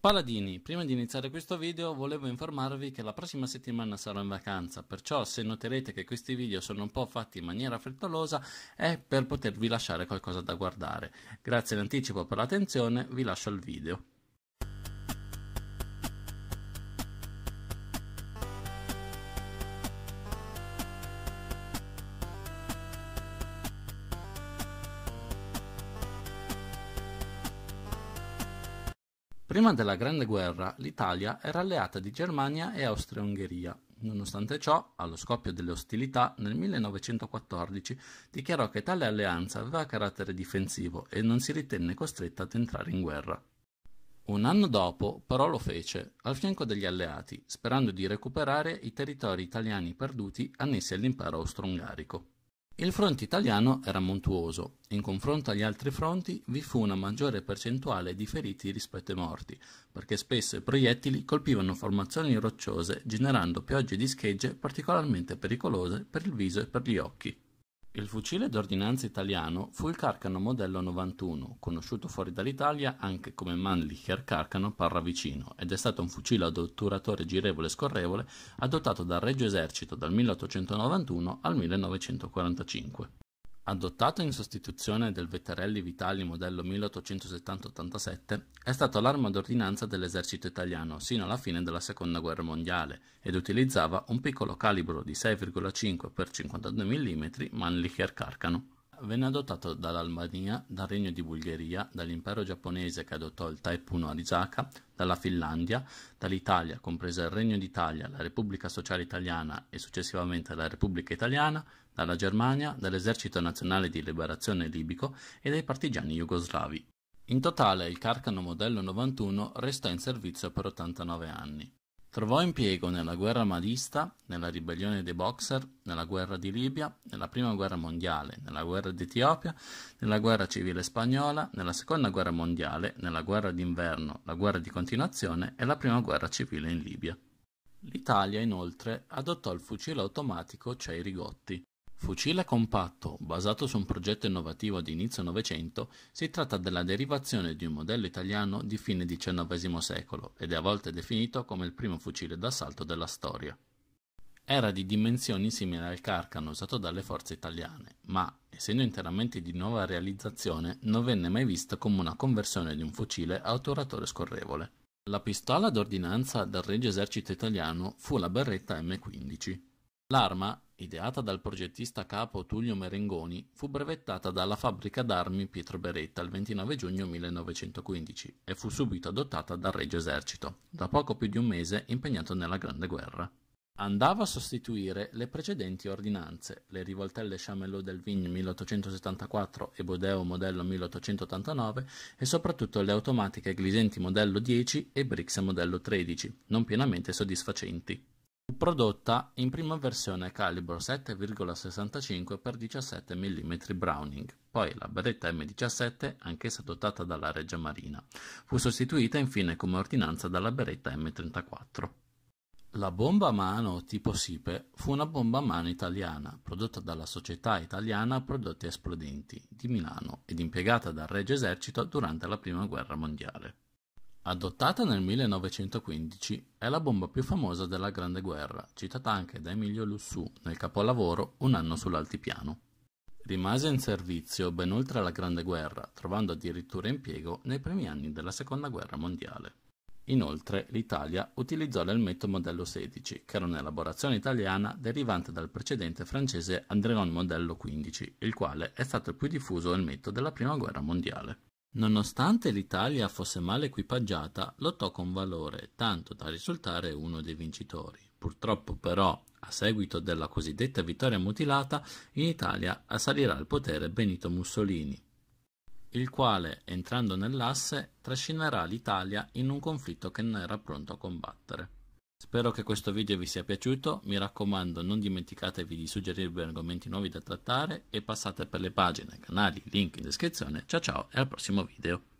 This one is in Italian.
Paladini, prima di iniziare questo video volevo informarvi che la prossima settimana sarò in vacanza, perciò se noterete che questi video sono un po' fatti in maniera frettolosa è per potervi lasciare qualcosa da guardare. Grazie in anticipo per l'attenzione, vi lascio il video. Prima della Grande Guerra l'Italia era alleata di Germania e Austria-Ungheria. Nonostante ciò, allo scoppio delle ostilità, nel 1914 dichiarò che tale alleanza aveva carattere difensivo e non si ritenne costretta ad entrare in guerra. Un anno dopo, però, lo fece, al fianco degli alleati, sperando di recuperare i territori italiani perduti annessi all'impero austro-ungarico. Il fronte italiano era montuoso, in confronto agli altri fronti vi fu una maggiore percentuale di feriti rispetto ai morti, perché spesso i proiettili colpivano formazioni rocciose generando piogge di schegge particolarmente pericolose per il viso e per gli occhi. Il fucile d'ordinanza italiano fu il Carcano modello 91, conosciuto fuori dall'Italia anche come Mannlicher Carcano Parravicino, ed è stato un fucile ad otturatore girevole e scorrevole adottato dal Regio Esercito dal 1891 al 1945. Adottato in sostituzione del Vettarelli Vitali modello 1870-87, è stato l'arma d'ordinanza dell'esercito italiano sino alla fine della Seconda Guerra Mondiale ed utilizzava un piccolo calibro di 6,5 x 52 mm Mannlicher Carcano. Venne adottato dall'Albania, dal Regno di Bulgaria, dall'Impero giapponese che adottò il 1 Arisaka, dalla Finlandia, dall'Italia, compresa il Regno d'Italia, la Repubblica Sociale Italiana e successivamente la Repubblica Italiana, dalla Germania, dall'Esercito Nazionale di Liberazione Libico e dai partigiani jugoslavi. In totale il Carcano modello 91 restò in servizio per 89 anni. Trovò impiego nella guerra madista, nella ribellione dei Boxer, nella guerra di Libia, nella prima guerra mondiale, nella guerra d'Etiopia, nella guerra civile spagnola, nella seconda guerra mondiale, nella guerra d'inverno, la guerra di continuazione e la prima guerra civile in Libia. L'Italia inoltre adottò il fucile automatico Ceri Rigotti. Fucile compatto, basato su un progetto innovativo di inizio Novecento, si tratta della derivazione di un modello italiano di fine XIX secolo ed è a volte definito come il primo fucile d'assalto della storia. Era di dimensioni simili al carcano usato dalle forze italiane, ma, essendo interamente di nuova realizzazione, non venne mai visto come una conversione di un fucile a otturatore scorrevole. La pistola d'ordinanza del Regio Esercito Italiano fu la berretta M15. L'arma Ideata dal progettista capo Tullio Merengoni, fu brevettata dalla fabbrica d'armi Pietro Beretta il 29 giugno 1915 e fu subito adottata dal Regio Esercito, da poco più di un mese impegnato nella Grande Guerra. Andava a sostituire le precedenti ordinanze, le rivoltelle Chamelot del Vigne 1874 e Bodeo modello 1889 e soprattutto le automatiche Glisenti modello 10 e Brix modello 13, non pienamente soddisfacenti prodotta in prima versione calibro 7,65 x 17 mm Browning, poi la beretta M17, anch'essa dotata dalla Regia Marina. Fu sostituita infine come ordinanza dalla beretta M34. La bomba a mano tipo Sipe fu una bomba a mano italiana, prodotta dalla Società Italiana Prodotti Esplodenti di Milano ed impiegata dal Regio Esercito durante la Prima Guerra Mondiale. Adottata nel 1915, è la bomba più famosa della Grande Guerra, citata anche da Emilio Lussù nel capolavoro Un anno sull'altipiano. Rimase in servizio ben oltre la Grande Guerra, trovando addirittura impiego nei primi anni della Seconda Guerra Mondiale. Inoltre, l'Italia utilizzò l'elmetto modello 16, che era un'elaborazione italiana derivante dal precedente francese Andréon modello 15, il quale è stato il più diffuso elmetto della Prima Guerra Mondiale. Nonostante l'Italia fosse male equipaggiata, lottò con valore, tanto da risultare uno dei vincitori. Purtroppo però, a seguito della cosiddetta vittoria mutilata, in Italia assalirà al potere Benito Mussolini, il quale, entrando nell'asse, trascinerà l'Italia in un conflitto che non era pronto a combattere. Spero che questo video vi sia piaciuto, mi raccomando non dimenticatevi di suggerirvi argomenti nuovi da trattare e passate per le pagine, canali, link in descrizione, ciao ciao e al prossimo video.